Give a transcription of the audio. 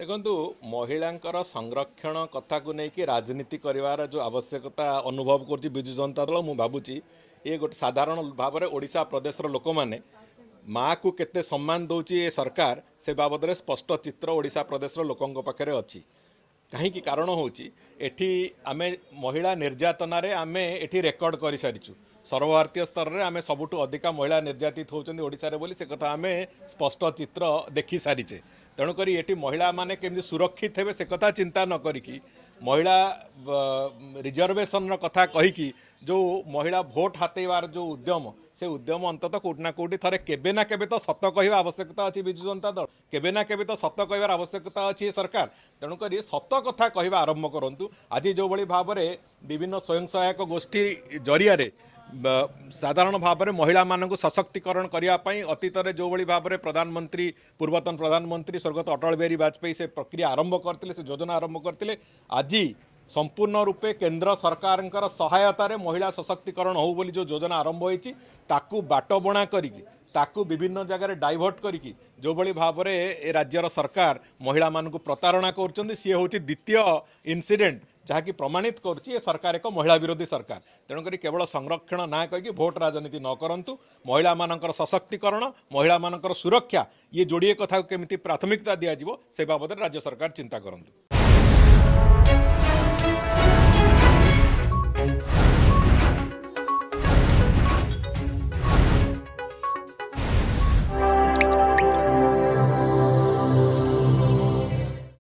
ଦେଖନ୍ତୁ ମହିଳାଙ୍କର ସଂରକ୍ଷଣ କଥାକୁ ନେଇକି ରାଜନୀତି କରିବାର ଯେଉଁ ଆବଶ୍ୟକତା ଅନୁଭବ କରୁଛି ବିଜୁ ଜନତା ଦଳ ମୁଁ ଭାବୁଛି ଇଏ ଗୋଟେ ସାଧାରଣ ଭାବରେ ଓଡ଼ିଶା ପ୍ରଦେଶର ଲୋକମାନେ ମାଆକୁ କେତେ ସମ୍ମାନ ଦେଉଛି ଏ ସରକାର ସେ ବାବଦରେ ସ୍ପଷ୍ଟ ଚିତ୍ର ଓଡ଼ିଶା ପ୍ରଦେଶର ଲୋକଙ୍କ ପାଖରେ ଅଛି କାହିଁକି କାରଣ ହେଉଛି ଏଠି ଆମେ ମହିଳା ନିର୍ଯାତନାରେ ଆମେ ଏଠି ରେକର୍ଡ଼ କରିସାରିଛୁ ସର୍ବଭାରତୀୟ ସ୍ତରରେ ଆମେ ସବୁଠୁ ଅଧିକା ମହିଳା ନିର୍ଯାତିତ ହେଉଛନ୍ତି ଓଡ଼ିଶାରେ ବୋଲି ସେ କଥା ଆମେ ସ୍ପଷ୍ଟ ଚିତ୍ର ଦେଖିସାରିଛେ ତେଣୁକରି ଏଠି ମହିଳାମାନେ କେମିତି ସୁରକ୍ଷିତ ହେବେ ସେ କଥା ଚିନ୍ତା ନ କରିକି ମହିଳା ରିଜର୍ଭେସନର କଥା କହିକି ଯେଉଁ ମହିଳା ଭୋଟ ହାତେଇବାର ଯେଉଁ ଉଦ୍ୟମ ସେ ଉଦ୍ୟମ ଅନ୍ତତଃ କେଉଁଠି ନା କେଉଁଠି ଥରେ କେବେ ନା କେବେ ତ ସତ କହିବା ଆବଶ୍ୟକତା ଅଛି ବିଜୁ ଜନତା ଦଳ କେବେ ନା କେବେ ତ ସତ କହିବାର ଆବଶ୍ୟକତା ଅଛି ଏ ସରକାର ତେଣୁକରି ସତ କଥା କହିବା ଆରମ୍ଭ କରନ୍ତୁ ଆଜି ଯେଉଁଭଳି ଭାବରେ ବିଭିନ୍ନ ସ୍ୱୟଂ ସହାୟକ ଗୋଷ୍ଠୀ ଜରିଆରେ ସାଧାରଣ ଭାବରେ ମହିଳାମାନଙ୍କୁ ସଶକ୍ତିକରଣ କରିବା ପାଇଁ ଅତୀତରେ ଯେଉଁଭଳି ଭାବରେ ପ୍ରଧାନମନ୍ତ୍ରୀ ପୂର୍ବତନ ପ୍ରଧାନମନ୍ତ୍ରୀ ସ୍ୱର୍ଗତ ଅଟଳ ବିହାରୀ ବାଜପେୟୀ ସେ ପ୍ରକ୍ରିୟା ଆରମ୍ଭ କରିଥିଲେ ସେ ଯୋଜନା ଆରମ୍ଭ କରିଥିଲେ ଆଜି ସମ୍ପୂର୍ଣ୍ଣ ରୂପେ କେନ୍ଦ୍ର ସରକାରଙ୍କର ସହାୟତାରେ ମହିଳା ସଶକ୍ତିକରଣ ହେଉ ବୋଲି ଯେଉଁ ଯୋଜନା ଆରମ୍ଭ ହୋଇଛି ତାକୁ ବାଟବଣା କରିକି ତାକୁ ବିଭିନ୍ନ ଜାଗାରେ ଡାଇଭର୍ଟ କରିକି ଯେଉଁଭଳି ଭାବରେ ଏ ରାଜ୍ୟର ସରକାର ମହିଳାମାନଙ୍କୁ ପ୍ରତାରଣା କରୁଛନ୍ତି ସିଏ ହେଉଛି ଦ୍ୱିତୀୟ ଇନସିଡେଣ୍ଟ जहाँ कि प्रमाणित कर सरकार एक महिला विरोधी सरकार तेणुक केवल संरक्षण ना कहीकि भोट राजनीति न करूँ महिला मान सशक्तिकरण महिला मान सुरक्षा ये जोड़िए कथा केमी प्राथमिकता दिजिव से बाबद राज्य सरकार चिंता करूँ